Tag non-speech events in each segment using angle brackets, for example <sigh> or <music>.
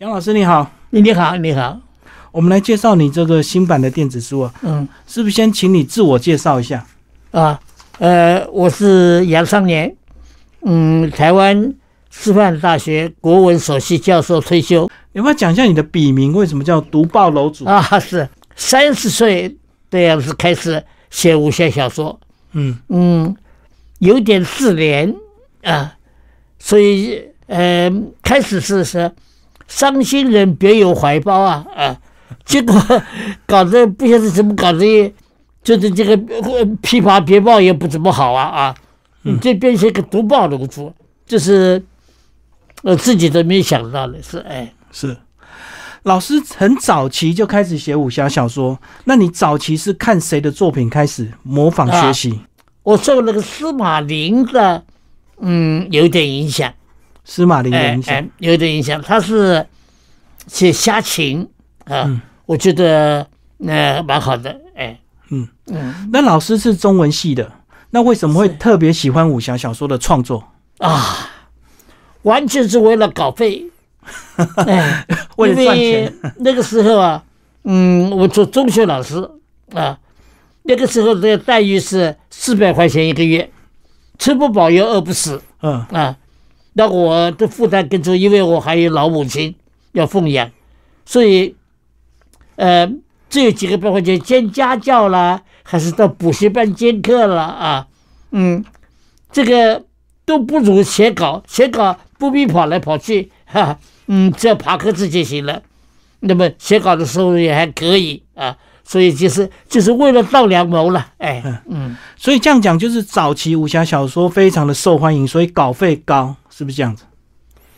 杨老师你好，你好你好，我们来介绍你这个新版的电子书啊，嗯，是不是先请你自我介绍一下啊？呃，我是杨尚年，嗯，台湾师范大学国文首席教授退休，有没有讲一下你的笔名？为什么叫“读报楼主”啊？是三十岁对呀，是开始写武侠小说，嗯嗯，有点自怜啊，所以呃，开始是是。伤心人别有怀抱啊啊！结果搞得不晓得怎么搞的，就是这个琵琶别报》也不怎么好啊啊！这变成一个独报楼主，就是我自己都没想到的，是哎。是，老师很早期就开始写武侠小说，那你早期是看谁的作品开始模仿学习？我受那个司马林的，嗯，有点影响。司马林的影响，有点影响。他是写瞎情啊，我觉得那蛮好的。哎，嗯，那老师是中文系的，那为什么会特别喜欢武侠小说的创作啊？完全是为了稿费。<laughs> 哎，为了赚钱。那个时候啊，嗯，我做中学老师啊，那个时候的待遇是四百块钱一个月，吃不饱又饿不死。嗯啊。那我的负担更重，因为我还有老母亲要奉养，所以，呃，只有几个百块钱兼家教啦，还是到补习班兼课了啊，嗯，这个都不如写稿，写稿不必跑来跑去，<laughs> 哈，嗯，只要爬格子就行了。那么写稿的收入也还可以啊，所以就是就是为了稻良谋了，哎，嗯，所以这样讲就是早期武侠小说非常的受欢迎，所以稿费高。是不是这样子？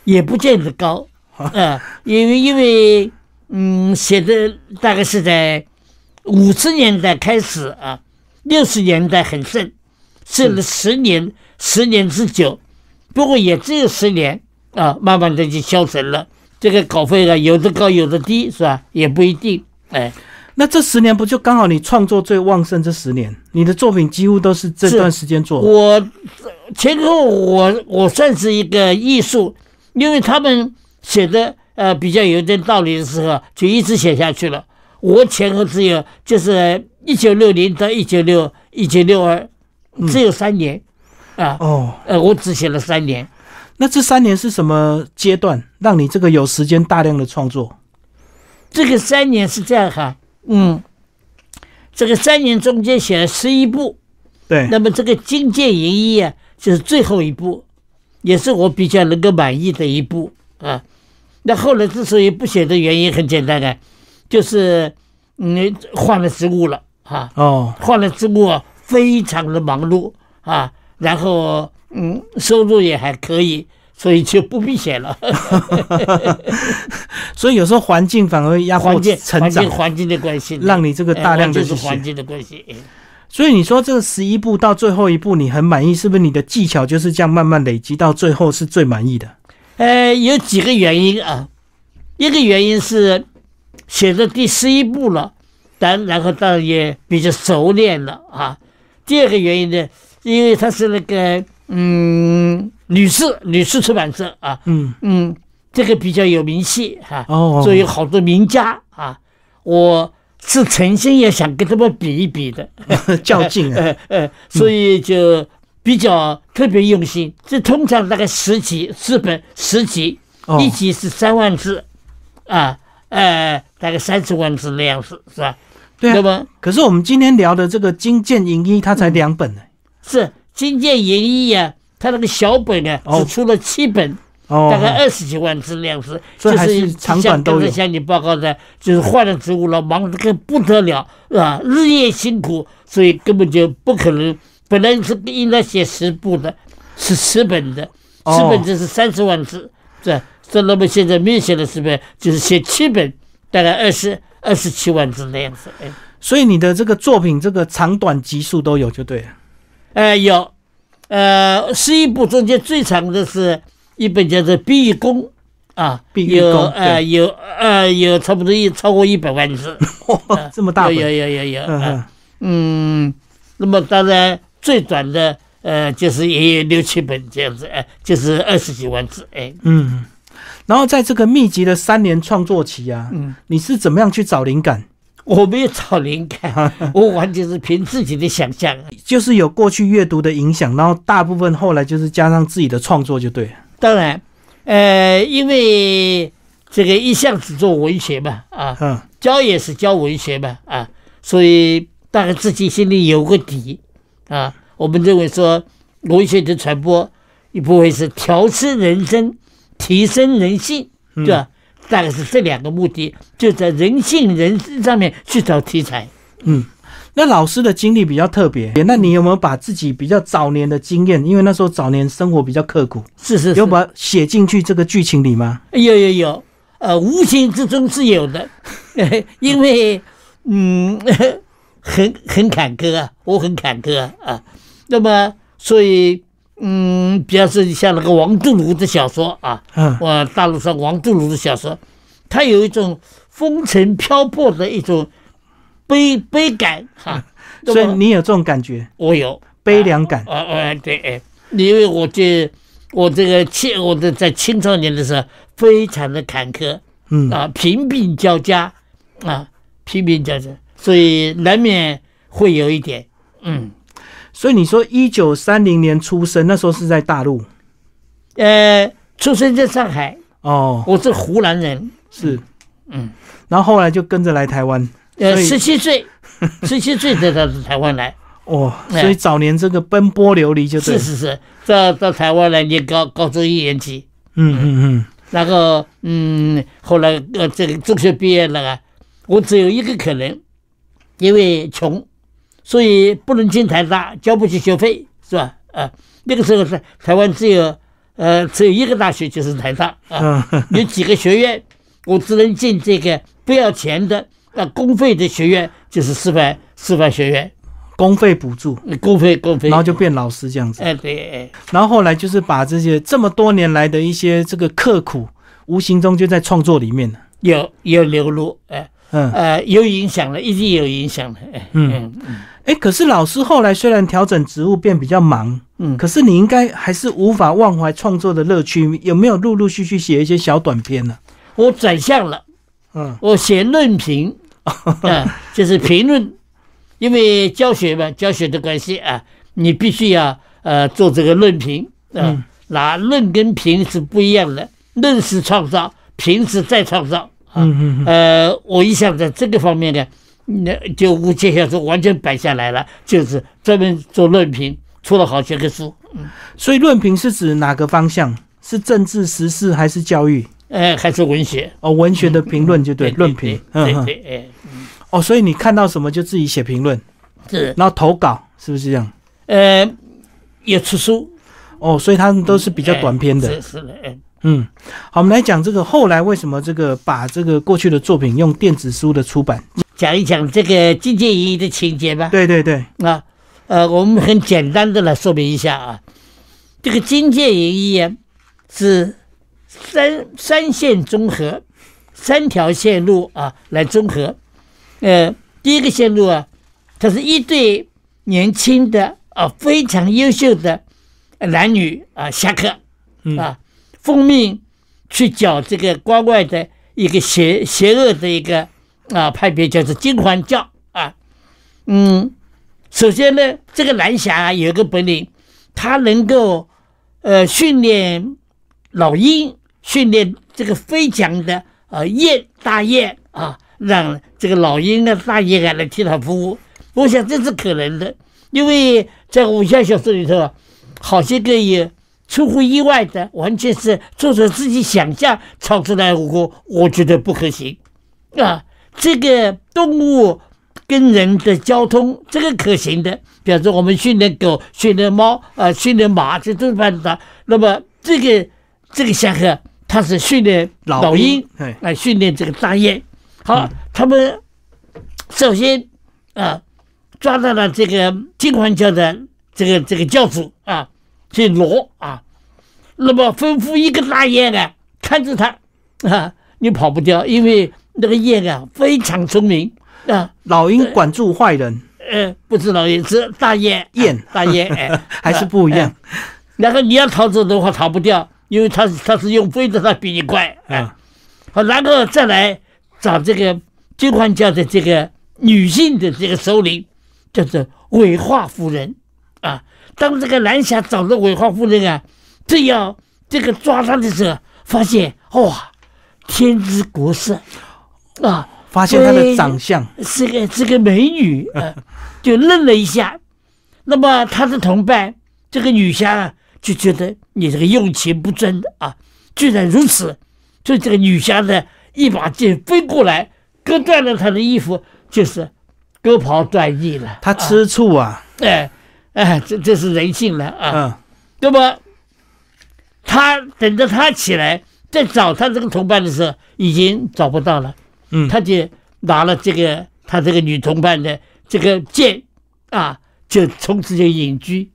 也不见得高啊，因为因为嗯，写的大概是在五十年代开始啊，六十年代很盛，盛了十年，十年之久，不过也只有十年啊，慢慢的就消沉了。这个稿费呢，有的高，有的低，是吧？也不一定，哎。那这十年不就刚好你创作最旺盛这十年？你的作品几乎都是这段时间做。我前后我我算是一个艺术，因为他们写的呃比较有点道理的时候，就一直写下去了。我前后只有就是一九六零到一九六一九六二，只有三年啊。哦，呃，我只写了三年。那这三年是什么阶段，让你这个有时间大量的创作？这个三年是这样哈。嗯，这个三年中间写了十一部，对，那么这个《金剑银衣》啊，就是最后一部，也是我比较能够满意的一步啊。那后来之所以不写的，原因很简单的，就是你换了职务了啊。哦，换了职务啊，非常的忙碌啊，然后嗯，收入也还可以。所以就不必写了。<laughs> 所以有时候环境反而压迫、环境、环境、环境的关系，让你这个大量的就是环境的关系。所以你说这十一步到最后一步你很满意，是不是？你的技巧就是这样慢慢累积到最后是最满意的？呃，有几个原因啊。一个原因是写的第十一步了，但然后当然也比较熟练了啊。第二个原因呢，因为它是那个嗯。女士，女士出版社啊，嗯嗯，这个比较有名气哈，所以好多名家啊，我是诚心也想跟他们比一比的，<laughs> 较劲啊，<laughs> 呃，所以就比较特别用心。这通常大概十集，四本，十集，一集是三万字，啊呃，大概三十万字那样子，是吧？对啊。那么，可是我们今天聊的这个《金剑银衣，它才两本呢。是《金剑银衣呀。他那个小本呢，只出了七本，大概二十几万字样子。就是长短都有。像向你报告的，就是换了植物了，忙得可不得了啊！日夜辛苦，所以根本就不可能。本来是应该写十部的，是十本的，十本就是三十万字，这这那么现在没写的是不是就是写七本，大概二十二十七万字那样子。哎，所以你的这个作品这个长短级数都有就对了。哎，有。呃，十一部中间最长的是一本叫做《毕恭》，啊，有呃有呃有差不多一超过一百万字，<laughs> 这么大。有有有有。嗯嗯，那么当然最短的呃就是也有六七本这样子，哎，就是二十几万字，哎。嗯。然后在这个密集的三年创作期啊，嗯，你是怎么样去找灵感？我没有找灵感，<laughs> 我完全是凭自己的想象。就是有过去阅读的影响，然后大部分后来就是加上自己的创作就对。当然，呃，因为这个一向只做文学嘛，啊，嗯，教也是教文学嘛，啊，所以当然自己心里有个底，啊，我们认为说文学的传播一不会是调试人生、提升人性，对吧？大概是这两个目的，就在人性、人事上面去找题材。嗯，那老师的经历比较特别，那你有没有把自己比较早年的经验，因为那时候早年生活比较刻苦，是是，有把写进去这个剧情里吗？有有有，呃，无形之中是有的，<laughs> 因为嗯，<laughs> 很很坎坷啊，我很坎坷啊，那么所以。嗯，比方说像那个王度庐的小说啊，嗯，我大陆上王度庐的小说，他有一种风尘漂泊的一种悲悲感哈，所以你有这种感觉？我有悲凉感。啊啊，对，哎，因为我就我这个青我的在青少年的时候非常的坎坷，嗯啊，贫病交加，啊，贫病交加，所以难免会有一点，嗯。所以你说一九三零年出生，那时候是在大陆，呃，出生在上海。哦，我是湖南人。是，嗯，然后后来就跟着来台湾。呃，十七岁，<laughs> 十七岁才到台湾来。哦，所以早年这个奔波流离就对。是是是，到到台湾来念高高中一年级。嗯嗯嗯。然后，嗯，后来呃，这个中学毕业了，啊，我只有一个可能，因为穷。所以不能进台大，交不起学费，是吧？啊，那个时候是台湾只有，呃，只有一个大学就是台大啊，有几个学院，我只能进这个不要钱的啊，公费的学院，就是师范师范学院，公费补助，公费公费，然后就变老师这样子。哎，对，哎，然后后来就是把这些这么多年来的一些这个刻苦，无形中就在创作里面了，有有流露，哎，嗯，呃，有影响了，一定有影响了，哎，嗯嗯。哎，可是老师后来虽然调整职务，变比较忙，嗯，可是你应该还是无法忘怀创作的乐趣。有没有陆陆续续写一些小短篇呢？我转向了，嗯，我写论评，<laughs> 啊，就是评论，因为教学嘛，教学的关系啊，你必须要呃做这个论评啊。那论跟评是不一样的，论是创造，评是再创造啊。呃，我一向在这个方面呢。那就无这些说完全摆下来了，就是专门做论评，出了好些个书。嗯，所以论评是指哪个方向？是政治时事还是教育？哎，还是文学？哦，文学的评论就对论评。嗯嗯，哎，哦，所以你看到什么就自己写评论，是，然后投稿是不是这样？呃，也出书。哦，所以他们都是比较短篇的，是的，哎。嗯，好，我们来讲这个后来为什么这个把这个过去的作品用电子书的出版，讲一讲这个金剑仪的情节吧。对对对，啊，呃，我们很简单的来说明一下啊，这个金剑仪啊，是三三线综合，三条线路啊来综合，呃，第一个线路啊，它是一对年轻的啊非常优秀的男女啊侠客啊。奉命去剿这个关外的一个邪邪恶的一个啊派别，叫做金环教啊。嗯，首先呢，这个蓝霞有一个本领，他能够呃训练老鹰，训练这个飞翔的啊雁大雁啊，让这个老鹰呢，大雁来替他服务。我想这是可能的，因为在武侠小说里头，好些个也。出乎意外的，完全是作者自己想象炒出来的。我，我觉得不可行。啊，这个动物跟人的交通，这个可行的。比方说，我们训练狗、训练猫、啊，训练马，这都是办得到。那么，这个这个下客，他是训练老鹰来训练这个大雁。好，他们首先啊，抓到了这个金环教的这个这个教主啊。去罗啊，那么吩咐一个大雁呢，看着他，啊，你跑不掉，因为那个雁啊非常聪明啊。老鹰管住坏人，呃，不是老鹰，是大雁。雁，大雁，<laughs> 还是不一样。然后你要逃走的话，逃不掉，因为它它是用飞的，它比你快啊。好，然后再来找这个金环教的这个女性的这个首领，叫做韦化夫人。啊，当这个蓝霞找到韦华夫人啊，正要这个抓他的时候，发现哇，天之国色啊，发现她的长相是个是个美女啊，<laughs> 就愣了一下。那么他的同伴这个女侠就觉得你这个用情不真啊，居然如此，所以这个女侠呢，一把剑飞过来，割断了他的衣服，就是割袍断义了。他吃醋啊，哎。哎，这这是人性了啊！那么，他等着他起来，再找他这个同伴的时候，已经找不到了。嗯，他就拿了这个他这个女同伴的这个剑，啊，就从此就隐居。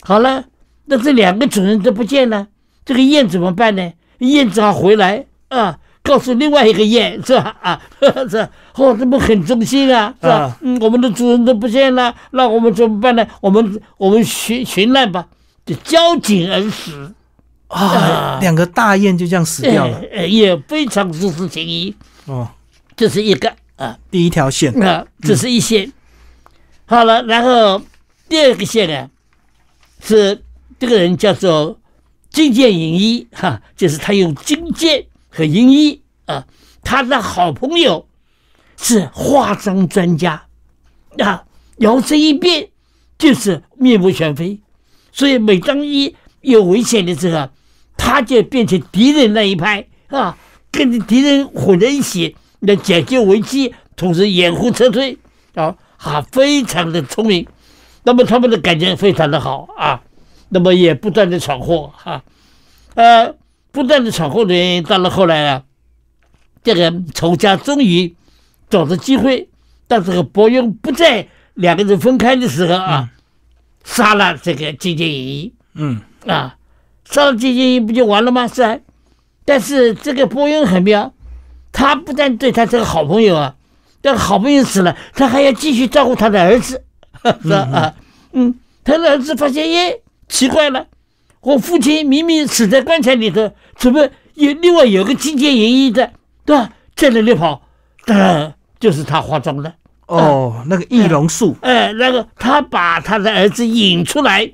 好了，那这两个主人都不见了，这个燕怎么办呢？燕子还回来啊？告诉另外一个雁，是吧？啊，这 <laughs> 哦，这不很忠心啊，是吧？嗯，我们的主人都不见了，那我们怎么办呢？我们我们寻寻难吧，就交颈而死，啊，两个大雁就这样死掉了，也非常之知情谊哦。这是一个啊，第一条线啊，这是一线。好了，然后第二个线呢，是这个人叫做金剑影一哈，就是他用金剑。和英一啊，他的好朋友是化妆专家，啊，摇身一变就是面目全非，所以每当一有危险的时候，他就变成敌人那一派啊，跟着敌人混在一起来解救危机，同时掩护撤退啊，他非常的聪明。那么他们的感情非常的好啊，那么也不断的闯祸哈，呃。不断的闯祸的原因，到了后来啊，这个仇家终于找到机会，但是伯庸不在，两个人分开的时候啊，杀了这个金建意。嗯啊，杀了金建意不就完了吗？是。啊，但是这个伯庸很妙，他不但对他这个好朋友啊，这个好朋友死了，他还要继续照顾他的儿子。<laughs> 是啊，嗯，他的儿子发现耶，奇怪了。我父亲明明死在棺材里头，怎么有另外有个金剑银一的，对吧？在那里跑？当然就是他化妆的。哦，那个易容术。哎，那个他把他的儿子引出来，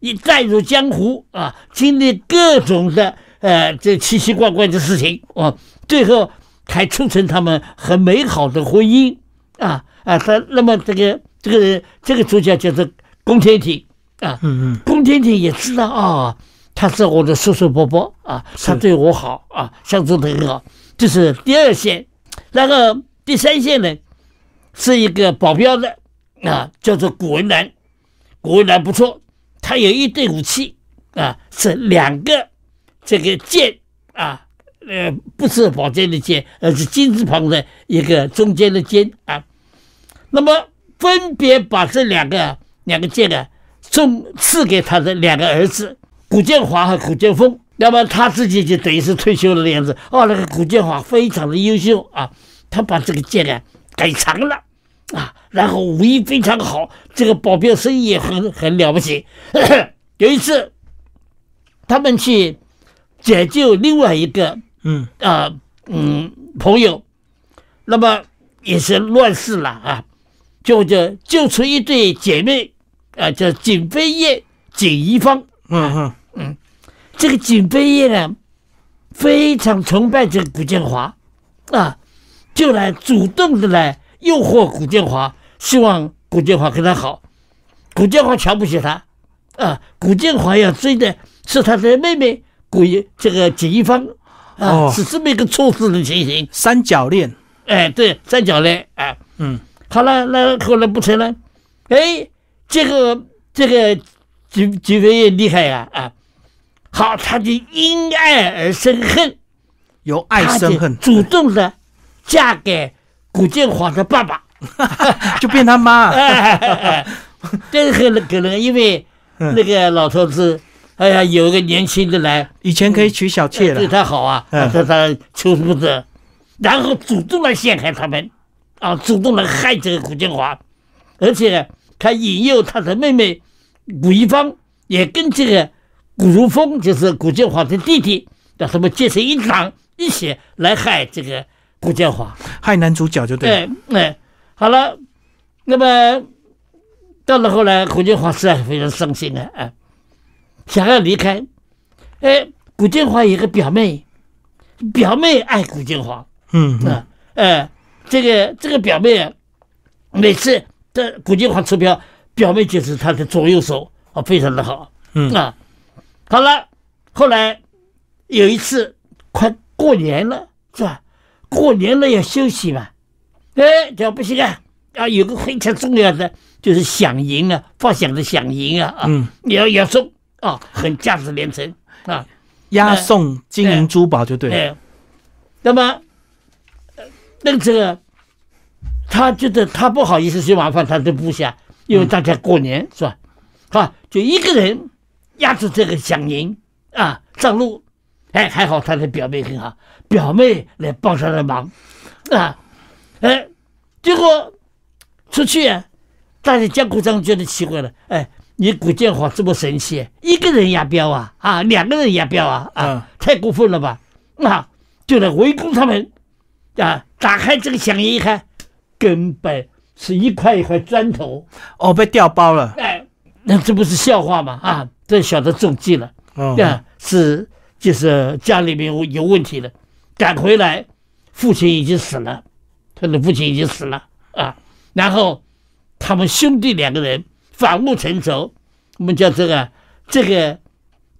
一带入江湖啊，经历各种的呃，这奇奇怪怪的事情啊，最后才促成他们很美好的婚姻啊啊！他那么这个这个这个作家就是宫天挺。啊，嗯嗯，龚天天也知道啊，他是我的叔叔伯伯啊，他对我好啊，相处得很好。这是第二线，那个第三线呢，是一个保镖的啊，叫做古文兰，古文兰不错，他有一对武器啊，是两个这个剑啊，呃，不是宝剑的剑，而是金字旁的一个中间的尖啊。那么分别把这两个两个剑呢？送赐给他的两个儿子古建华和古建锋，那么他自己就等于是退休了的样子。哦，那个古建华非常的优秀啊，他把这个剑呢改长了，啊，然后武艺非常好，这个保镖生意也很很了不起。<coughs> 有一次，他们去解救另外一个嗯啊嗯朋友，那么也是乱世了啊，就就救出一对姐妹。啊，叫景飞燕、景怡芳。嗯哼，嗯，这个景飞燕呢，非常崇拜这个古建华，啊，就来主动的来诱惑古建华，希望古建华跟他好。古建华瞧不起他，啊，古建华要追的是他的妹妹古，这个景怡芳。哦，是这么一个错字的情形，三角恋。哎，对，三角恋。哎，嗯，好了，那后来不成了，哎。这个这个菊菊飞也厉害呀啊！好，他就因爱而生恨，由爱生恨，主动的嫁给古建华的爸爸，<laughs> 就变他妈。但 <laughs> 是可能因为那个老头子，哎呀，有一个年轻的来，以前可以娶小妾了，对他好啊，他他出什么子，然后主动来陷害他们，啊，主动来害这个古建华，而且呢。他引诱他的妹妹古一芳，也跟这个古如风，就是古建华的弟弟，叫他们结成一党，一起来害这个古建华，害男主角就对。对，哎，好了，那么到了后来，古建华实在是非常伤心啊啊，想要离开。哎，古建华有个表妹，表妹爱古建华，嗯啊，哎，这个这个表妹每次。这古建华车票，表面就是他的左右手啊，非常的好。嗯啊，好了，后来有一次快过年了，是吧？过年了要休息嘛。哎，这不行啊啊！有个非常重要的，就是想赢啊，发想的想赢啊啊！嗯，要押送啊，很价值连城啊，押送金银珠宝就对了。那么，那这个。他觉得他不好意思去麻烦他的部下，因为大家过年是吧？啊，就一个人压着这个响银啊上路。哎，还好他的表妹很好，表妹来帮他的忙啊。哎，结果出去啊，大家江湖上觉得奇怪了。哎，你古建华这么神气，一个人押镖啊啊，两个人押镖啊啊，太过分了吧？啊，就来围攻他们啊！打开这个响银一看。根本是一块一块砖头，哦，被调包了。哎，那这不是笑话吗？啊，这小子中计了。嗯，是就是家里面有有问题了，赶回来，父亲已经死了，他的父亲已经死了啊。然后他们兄弟两个人反目成仇，我们叫这个这个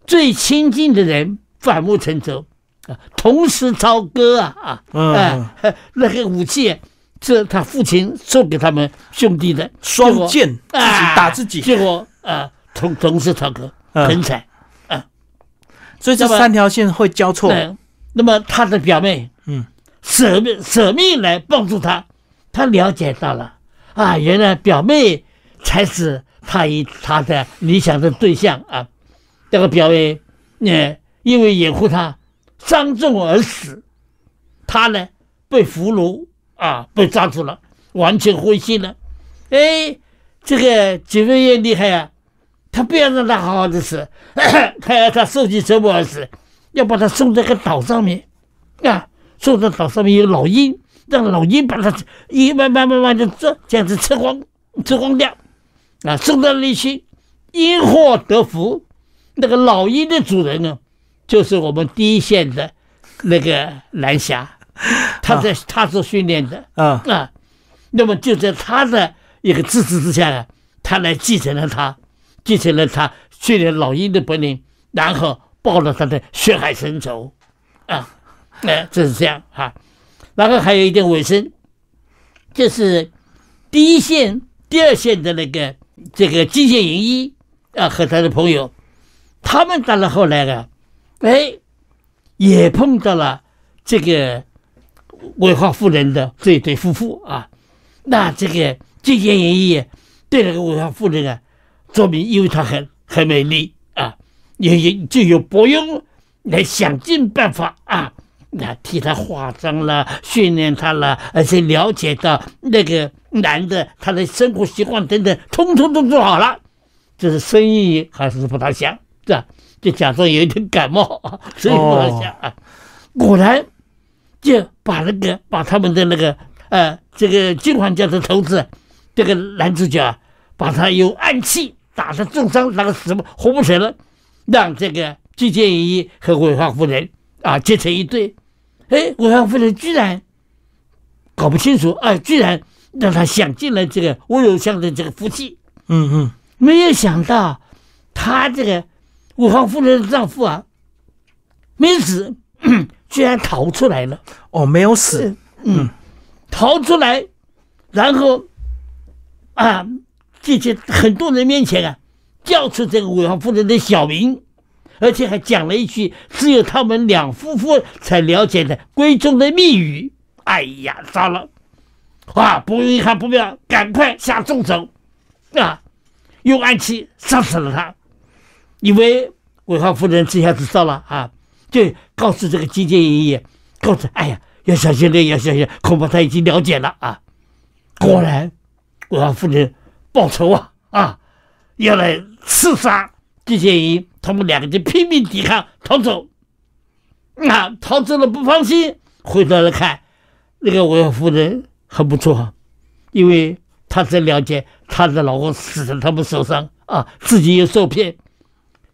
最亲近的人反目成仇啊，同时朝歌啊啊，哎，<laughs> 那个武器。这他父亲送给他们兄弟的双剑啊，打自己，结果啊，同同时他哥很惨啊，所以这三条线会交错。那么他的表妹嗯，舍命舍命来帮助他，他了解到了啊，原来表妹才是他以他的理想的对象啊。这个表妹呢，因为掩护他伤重而死，他呢被俘虏。啊，被抓住了，完全灰心了。哎，这个几位也厉害啊，他不要让他好好的死，<coughs> 他要他受尽折磨而死，要把他送到个岛上面，啊，送到岛上面有老鹰，让老鹰把他一慢慢慢慢的这样子吃光吃光掉，啊，送到那里去，因祸得福，那个老鹰的主人呢，就是我们第一线的那个蓝霞。<laughs> 他在他做训练的啊啊，那么就在他的一个支持之下呢，他来继承了他，继承了他训练老鹰的本领，然后报了他的血海深仇啊，哎，就是这样哈。然后还有一点尾声，就是第一线、第二线的那个这个机械营医啊和他的朋友，他们到了后来呢，哎，也碰到了这个。威化夫人的一对夫妇啊，那这个金贤爷爷对那个威化夫人呢，说明因为她很很美丽啊，也也就有伯庸来想尽办法啊，来替她化妆了，训练她了，而且了解到那个男的他的生活习惯等等，通通都做好了，就是生意还是不大想，是吧？就假装有一点感冒 <laughs> 啊，生意不大香啊，果然。就把那个把他们的那个呃，这个金黄家的头子，这个男主角，把他用暗器打得重伤，那个死活不成了，让这个季建业和韦华夫人啊结成一对，哎，韦华夫人居然搞不清楚，哎，居然让他想进了这个温柔乡的这个夫妻，嗯嗯，没有想到他这个韦华夫人的丈夫啊，没死。居然逃出来了！哦，没有死，嗯，逃出来，然后啊，这些很多人面前啊，叫出这个韦后夫人的小名，而且还讲了一句只有他们两夫妇才了解的闺中的密语。哎呀，糟了！啊，不看，不妙，赶快下重手，啊，用暗器杀死了他。因为韦后夫人这下子糟了啊。就告诉这个季建业，告诉哎呀，要小心点，要小心，恐怕他已经了解了啊。果然，我要夫人报仇啊啊！要来刺杀季建业，他们两个就拼命抵抗，逃走。啊，逃走了不放心，回头来看，那个我要夫人很不错，因为她才了解她的老公死在他们手上啊，自己又受骗，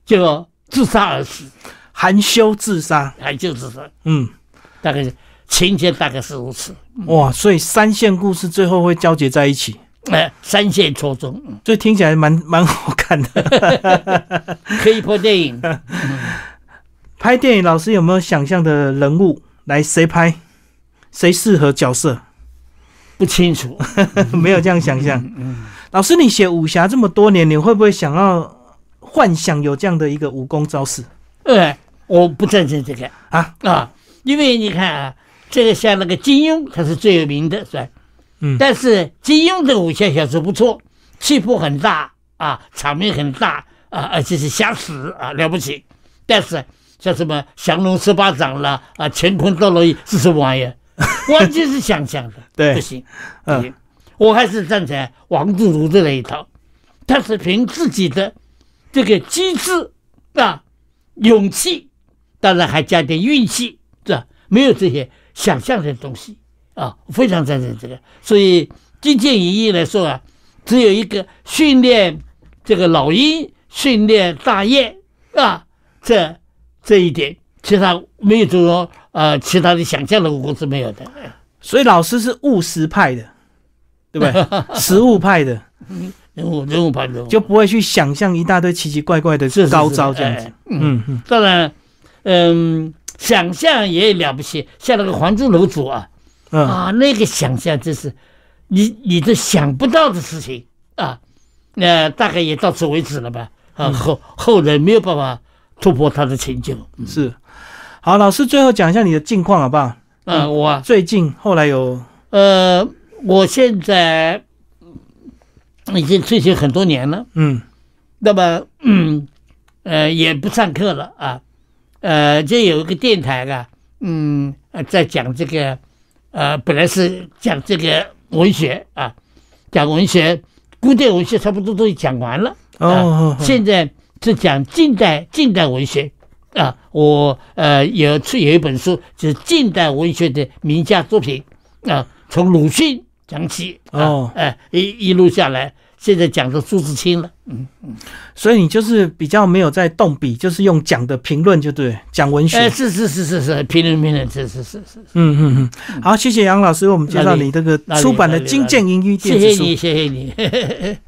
就自杀而死。含羞自杀，含羞自杀。嗯，大概是情节大概是如此。哇，所以三线故事最后会交结在一起。哎，三线错中，所以听起来蛮蛮好看的，<laughs> 可以拍电影。<laughs> 拍电影老师有没有想象的人物来？谁拍？谁适合角色？不清楚，<laughs> 没有这样想象。嗯，老师，你写武侠这么多年，你会不会想要幻想有这样的一个武功招式？呃，我不赞成这个啊啊，因为你看啊，这个像那个金庸，他是最有名的，是吧？嗯，但是金庸的武侠小说不错，气魄很大啊，场面很大啊，而且是侠死啊，了不起。但是像什么降龙十八掌了啊，乾坤大挪移是什么玩意？完 <laughs> 全是想象的，对，不行，嗯，我还是赞成王自如的那一套，他是凭自己的这个机智啊，勇气。当然还加点运气，这没有这些想象的东西啊，非常赞成这个。所以，金剑爷爷来说啊，只有一个训练这个老鹰，训练大雁啊，这这一点，其他没有说啊，其他的想象的武功是没有的。所以，老师是务实派的，对不对？<laughs> 实务派的，嗯，人物派的，就不会去想象一大堆奇奇怪怪的高招这样子。嗯嗯，当然。嗯，想象也了不起，像那个黄州楼主啊，啊，那个想象真是，你你都想不到的事情啊。那大概也到此为止了吧？啊，后后人没有办法突破他的成就。是，好，老师最后讲一下你的近况好不好？嗯，我最近后来有，呃，我现在已经退休很多年了。嗯，那么，嗯呃，也不上课了啊。呃，这有一个电台啊，嗯，在讲这个，呃，本来是讲这个文学啊，讲文学，古典文学差不多都讲完了，哦，现在是讲近代近代文学，啊，我呃有出有一本书，就是近代文学的名家作品，啊，从鲁迅讲起，哦，哎，一一路下来。现在讲的朱自清了，嗯嗯，所以你就是比较没有在动笔，就是用讲的评论就对讲文学，哎，是是是是是评论评论，是是是是，嗯嗯嗯，好，谢谢杨老师，为我们介绍你这个出版的《金剑英语》电子书，谢谢你，谢谢你。